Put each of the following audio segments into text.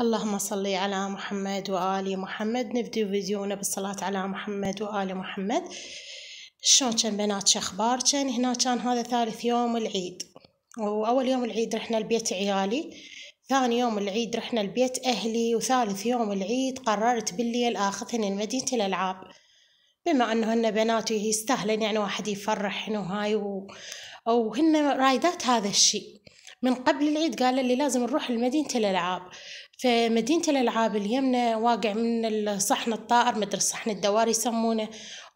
اللهم صل على محمد وآل محمد نبدأ فيديونا بالصلاة على محمد وآل محمد شلون كان بنات شخبار كان هنا كان هذا ثالث يوم العيد وأول يوم العيد رحنا لبيت عيالي ثاني يوم العيد رحنا لبيت أهلي وثالث يوم العيد قررت بالليل آخذهن لمدينة الألعاب بما أنه هن بنات يستاهلن يعني واحد يفرحن وهاي و... وهن رايدات هذا الشيء من قبل العيد قال لي لازم نروح لمدينة الألعاب فمدينة الألعاب اليمنى واقع من الصحن الطائر مدري الصحن الدوار يسمونه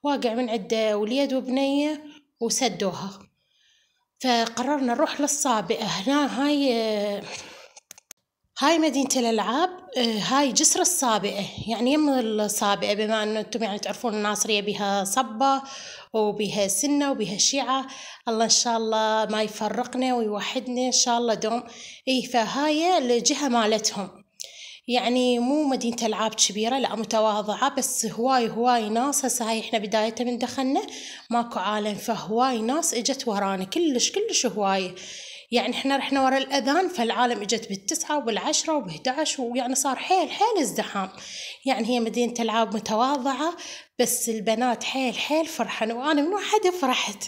واقع من عدة وليد وبنية وسدوها فقررنا نروح للصابئة هنا هاي هاي مدينة الألعاب هاي جسر الصابئة يعني يم الصابئة بما أنه أنتم يعني تعرفون الناصرية بها صبة وبها سنة وبها شيعة الله إن شاء الله ما يفرقنا ويوحدنا إن شاء الله دوم إيه فهاي الجهة مالتهم يعني مو مدينة ألعاب كبيرة لا متواضعة بس هواي هواي ناس هسه هاي احنا بداية من دخلنا ماكو عالم فهواي ناس اجت ورانا كلش كلش هواي يعني احنا رحنا ورا الأذان فالعالم اجت بالتسعة وبالعشرة وب11 ويعني صار حيل حيل ازدحام يعني هي مدينة ألعاب متواضعة بس البنات حيل حيل فرحن وأنا من واحدة فرحت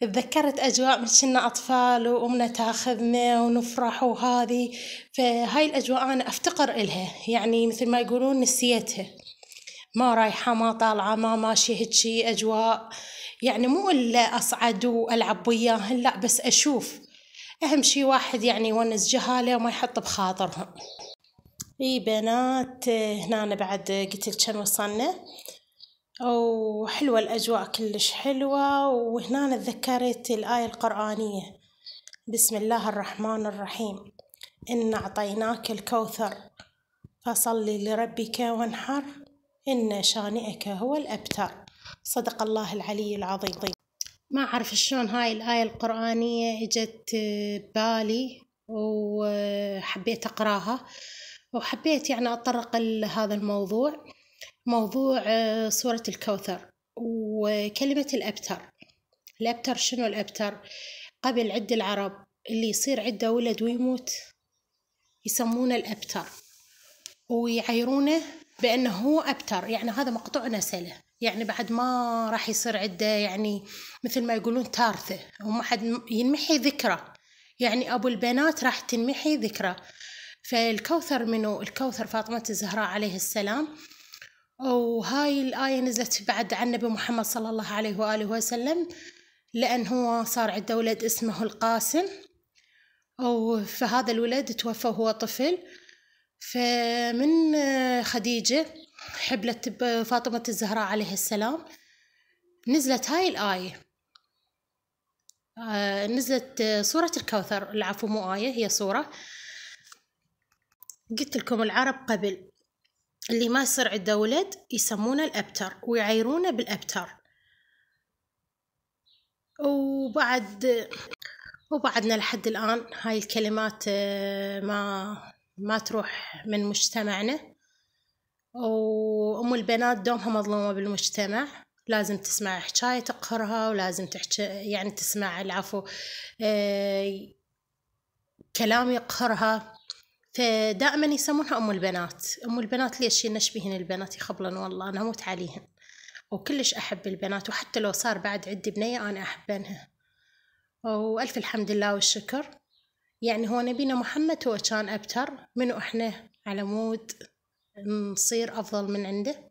تذكرت أجواء من كنا أطفال وأمنا تاخذنا ونفرح وهذه فهاي الأجواء أنا أفتقر إلها يعني مثل ما يقولون نسيتها ما رايحة ما طالعة ما ماشي هيجي أجواء يعني مو إلا أصعد وألعب وياهن لا بس أشوف أهم شي واحد يعني يونس جهاله وما يحط بخاطرهم اي بنات هنا أنا بعد قلت لك وصلنا وحلوة الأجواء كلش حلوة وهنا تذكرت الآية القرآنية بسم الله الرحمن الرحيم إن أعطيناك الكوثر فصل لربك وانحر إن شانئك هو الأبتر صدق الله العلي العظيم ما أعرف شلون هاي الآية القرآنية إجت بالي وحبيت أقراها وحبيت يعني أتطرق لهذا الموضوع موضوع آه، صورة الكوثر وكلمة الأبتر الأبتر شنو الأبتر قبل عد العرب اللي يصير عده ولد ويموت يسمونه الأبتر ويعيرونه بأنه هو أبتر يعني هذا مقطوع نسله يعني بعد ما راح يصير عده يعني مثل ما يقولون تارثه وما حد ينمحي ذكره يعني أبو البنات راح تنمحي ذكره فالكوثر منه الكوثر فاطمة الزهراء عليه السلام وهاي الآية نزلت بعد عن النبي محمد صلى الله عليه وآله وسلم لأن هو صار عنده ولد اسمه القاسم فهذا الولد توفى وهو طفل فمن خديجة حبلت فاطمة الزهراء عليه السلام نزلت هاي الآية آه، نزلت سورة الكوثر العفو مو آية هي سورة قلت لكم العرب قبل اللي ما يصير عنده ولد يسمونه الأبتر ويعيرونه بالأبتر وبعد وبعدنا لحد الآن هاي الكلمات آه، ما ما تروح من مجتمعنا وأم البنات دومها مظلومة بالمجتمع لازم تسمع حكاية تقهرها ولازم تحكي يعني تسمع العفو آه، كلام يقهرها فدائما يسمونها أم البنات أم البنات ليش نشبهن البنات يخبلن والله أنا أموت عليهن وكلش أحب البنات وحتى لو صار بعد عندي بنية أنا أحبنها وألف الحمد لله والشكر يعني هو نبينا محمد هو كان أبتر منو إحنا على مود نصير أفضل من عنده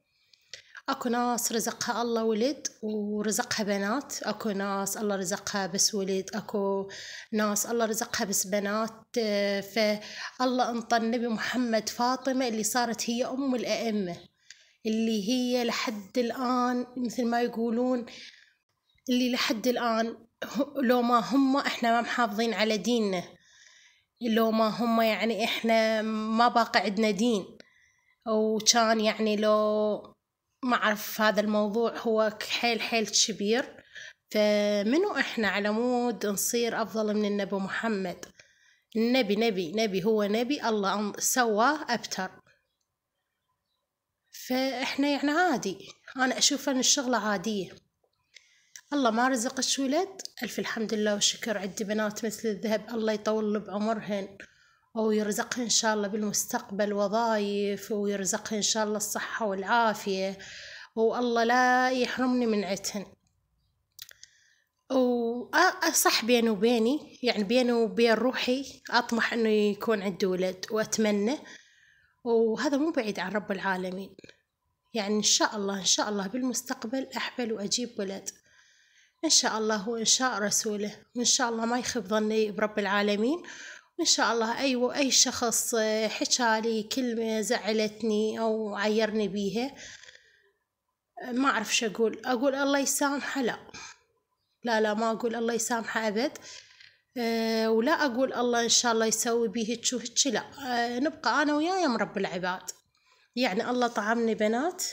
اكو ناس رزقها الله ولد ورزقها بنات اكو ناس الله رزقها بس ولد اكو ناس الله رزقها بس بنات فالله انطى النبي محمد فاطمة اللي صارت هي ام الائمة اللي هي لحد الان مثل ما يقولون اللي لحد الان لو ما هم احنا ما محافظين على ديننا لو ما هم يعني احنا ما باقي عندنا دين وكان يعني لو ما أعرف هذا الموضوع هو حيل حيل كبير فمنو إحنا على مود نصير أفضل من النبي محمد النبي نبي نبي هو نبي الله سواه أبتر فإحنا يعني عادي أنا أشوف أن الشغلة عادية الله ما رزقش ولد ألف الحمد لله وشكر عندي بنات مثل الذهب الله يطول بعمرهن ويرزقها إن شاء الله بالمستقبل وظايف ويرزقها إن شاء الله الصحة والعافية والله لا يحرمني من عتهن وصح بيني وبيني يعني بيني وبين روحي أطمح أنه يكون عنده ولد وأتمنى وهذا مو بعيد عن رب العالمين يعني إن شاء الله إن شاء الله بالمستقبل أحبل وأجيب ولد إن شاء الله وإن شاء رسوله وإن شاء الله ما يخيب ظني برب العالمين إن شاء الله أي أيوة أي شخص آه، حكى لي كلمة زعلتني أو عيرني بيها ما أعرف شو أقول أقول الله يسامحه لا لا لا ما أقول الله يسامحه أبد أه ولا أقول الله إن شاء الله يسوي به هتش لا أه نبقى أنا وياه يا رب العباد يعني الله طعمني بنات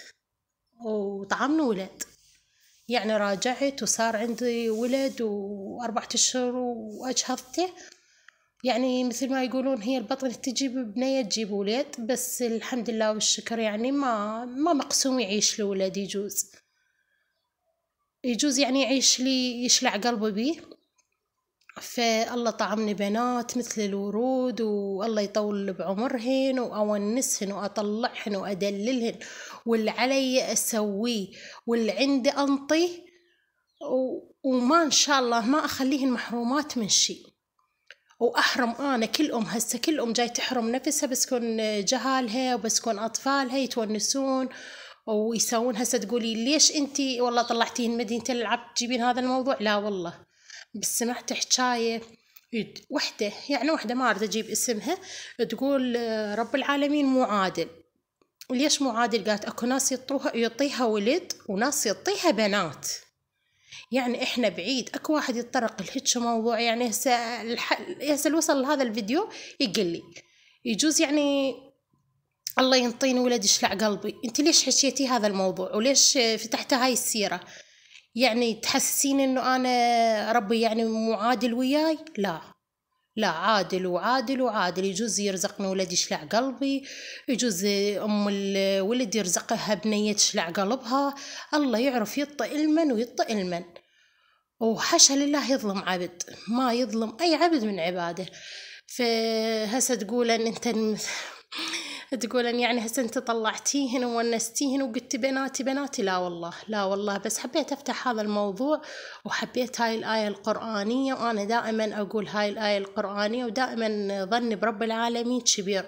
وطعمني ولد يعني راجعت وصار عندي ولد وأربعة أشهر وأجهضته يعني مثل ما يقولون هي البطن تجيب بنية تجيب ولاد بس الحمد لله والشكر يعني ما ما مقسوم يعيش الولد يجوز يجوز يعني يعيش لي يشلع قلبه بيه فالله طعمني بنات مثل الورود والله يطول بعمرهن وأونسهن وأطلعهن وأدللهن واللي علي أسويه واللي عندي أنطيه وما إن شاء الله ما أخليهن محرومات من شي واحرم انا كل ام هسه كل ام جاي تحرم نفسها بس كون جهالها وبس كون اطفالها يتونسون ويسوون هسه تقولي ليش انت والله طلعتيهن مدينه تلعب تجيبين هذا الموضوع لا والله بس سمعت حكايه وحده يعني وحده ما اريد اجيب اسمها تقول آه، رب العالمين مو عادل ليش مو عادل قالت اكو ناس يطوها يطيها ولد وناس يطيها بنات يعني احنا بعيد اكو واحد يتطرق لهيك موضوع يعني هسه الح... هسه وصل لهذا الفيديو يقول لي يجوز يعني الله ينطيني ولد يشلع قلبي انت ليش حشيتي هذا الموضوع وليش فتحت هاي السيره يعني تحسسين انه انا ربي يعني معادل وياي لا لا عادل وعادل وعادل يجوز يرزقني ولدي شلع قلبي يجوز ام الولد يرزقها بنية شلع قلبها الله يعرف يطئ المن ويطئ المن وحاشا لله يظلم عبد ما يظلم اي عبد من عباده فهسه تقول ان انت تقولن يعني هسه انت طلعتيهن وونستيهن وقلت بناتي بناتي لا والله لا والله بس حبيت افتح هذا الموضوع وحبيت هاي الآية القرآنية وأنا دائما أقول هاي الآية القرآنية ودائما ظني برب العالمين كبير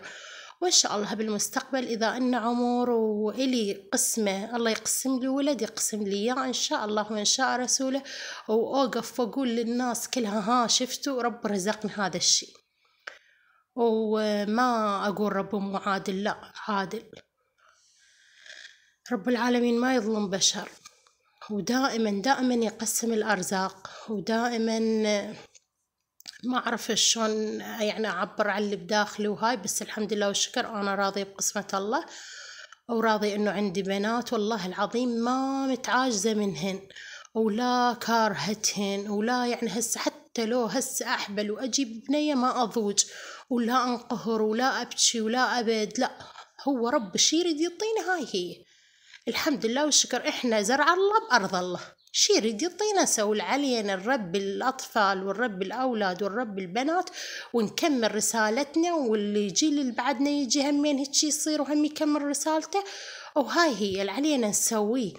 وإن شاء الله بالمستقبل إذا أن عمر وإلي قسمة الله يقسم لي ولد يقسم لي إياه إن شاء الله وإن شاء رسوله وأوقف وأقول للناس كلها ها شفتوا رب رزقني هذا الشيء وما أقول رب مو عادل لا عادل رب العالمين ما يظلم بشر ودائما دائما يقسم الأرزاق ودائما ما أعرف شلون يعني أعبر عن اللي بداخلي وهاي بس الحمد لله والشكر أنا راضية بقسمة الله وراضي إنه عندي بنات والله العظيم ما متعاجزة منهن ولا كارهتهن ولا يعني هسه حتى لو هس هسه أحبل وأجيب بنية ما أضوج ولا أنقهر ولا أبكي ولا أبد لا هو رب شي يريد يعطينا هاي هي الحمد لله والشكر إحنا زرع الله بأرض الله شي يريد يعطينا سول علينا الرب الأطفال والرب الأولاد والرب البنات ونكمل رسالتنا واللي يجي اللي بعدنا يجي همين هيك يصير وهم يكمل رسالته وهاي هي اللي علينا نسويه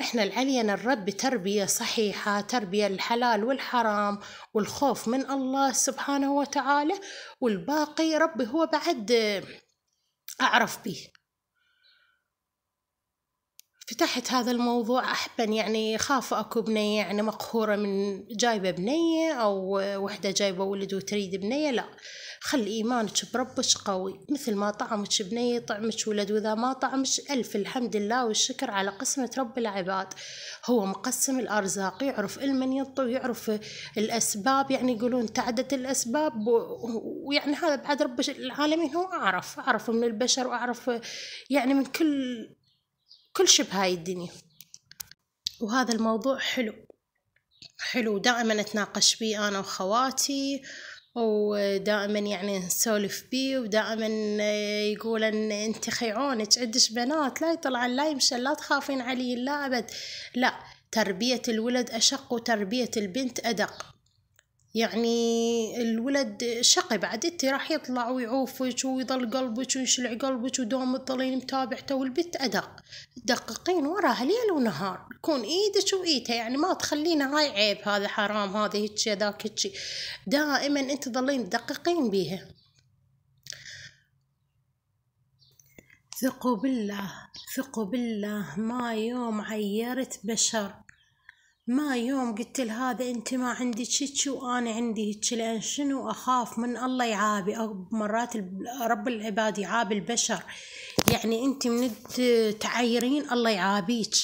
احنا العلينا نربي تربية صحيحة تربية الحلال والحرام والخوف من الله سبحانه وتعالى والباقي ربي هو بعد أعرف به فتحت هذا الموضوع أحبا يعني خاف أكو بنية يعني مقهورة من جايبة بنية أو وحدة جايبة ولد وتريد بنية لا خل إيمانك بربك قوي مثل ما طعمك بنية طعمك ولد وإذا ما طعمش ألف الحمد لله والشكر على قسمة رب العباد هو مقسم الأرزاق يعرف المن ينطي ويعرف الأسباب يعني يقولون تعدد الأسباب ويعني هذا بعد رب العالمين هو أعرف أعرف من البشر وأعرف يعني من كل كل شبه بهاي الدنيا وهذا الموضوع حلو حلو دائما اتناقش بيه انا وخواتي ودائما يعني نسولف بيه ودائما يقول ان انت خيعونك عندش بنات لا يطلعن لا يمشن لا تخافين علي لا ابد لا تربية الولد أشق وتربية البنت أدق يعني الولد شقي بعد انت راح يطلع ويعوفك ويضل قلبك ويشلع قلبك ودوم تضلين متابعته والبت ادق تدققين وراها ليل ونهار تكون ايدك وايدها يعني ما تخلينا هاي عيب هذا حرام هذا هيك ذاك هيجي دائما انت تظلين تدققين بيها ثقوا بالله ثقوا بالله ما يوم عيرت بشر ما يوم قلت لهذا انت ما عندي هيك وانا عندي هيك لان شنو اخاف من الله يعابي مرات رب العباد يعابي البشر يعني انت من تعيرين الله يعابيك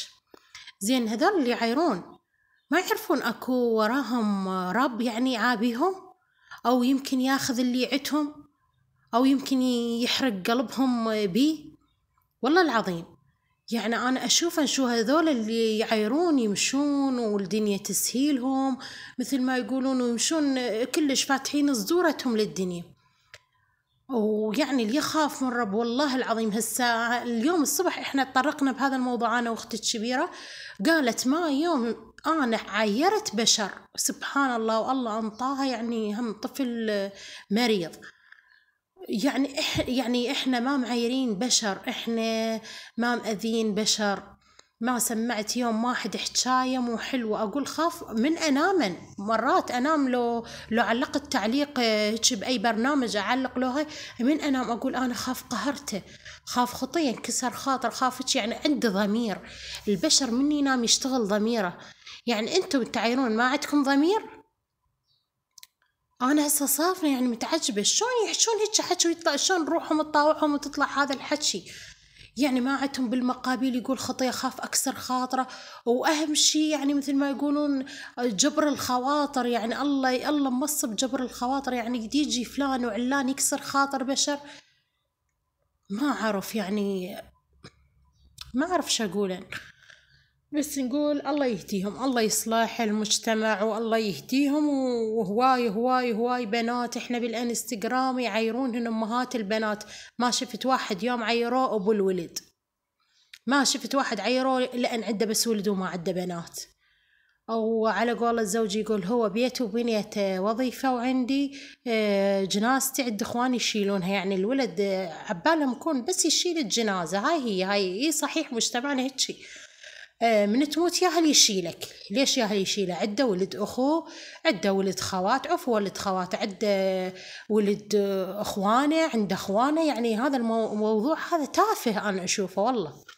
زين هذول اللي يعيرون ما يعرفون اكو وراهم رب يعني يعابيهم او يمكن ياخذ اللي عتهم او يمكن يحرق قلبهم بيه والله العظيم يعني أنا أشوف أن شو هذول اللي يعيرون يمشون والدنيا تسهيلهم مثل ما يقولون ويمشون كلش فاتحين صدورتهم للدنيا ويعني اللي يخاف من رب والله العظيم هسا اليوم الصبح احنا تطرقنا بهذا الموضوع انا واختي الكبيره قالت ما يوم انا عيرت بشر سبحان الله والله انطاها يعني هم طفل مريض يعني إح يعني احنا ما معايرين بشر احنا ما مأذين بشر ما سمعت يوم واحد حكاية مو حلوة أقول خاف من أنامن مرات أنام لو لو علقت تعليق هيك بأي برنامج أعلق له هاي من أنام أقول أنا خاف قهرته خاف خطية انكسر خاطر خاف يعني عنده ضمير البشر من ينام يشتغل ضميره يعني أنتم تعايرون ما عندكم ضمير انا هسه صافنه يعني متعجبه شلون يحشون هيك حكي ويطلع شلون روحهم تطاوعهم وتطلع هذا الحكي يعني ما عندهم بالمقابيل يقول خطي خاف اكسر خاطره واهم شيء يعني مثل ما يقولون جبر الخواطر يعني الله الله مصب جبر الخواطر يعني قد يجي فلان وعلان يكسر خاطر بشر ما اعرف يعني ما اعرف شو اقول بس نقول الله يهديهم الله يصلح المجتمع والله يهديهم وهواي هواي هواي بنات احنا بالانستغرام هن امهات البنات ما شفت واحد يوم عيروه ابو الولد ما شفت واحد عيروه لان عنده بس ولد وما عنده بنات او على قول الزوج يقول هو بيته وبنيته وظيفه وعندي آه، جنازتي عند اخواني يشيلونها يعني الولد عبالهم يكون بس يشيل الجنازه هاي هي هاي صحيح مجتمعنا هيك آه، من تموت ياهل يشيلك ليش ياهل يشيله عنده ولد اخوه عنده ولد خوات عفوا ولد خوات عنده ولد اخوانه عنده اخوانه يعني هذا الموضوع هذا تافه انا اشوفه والله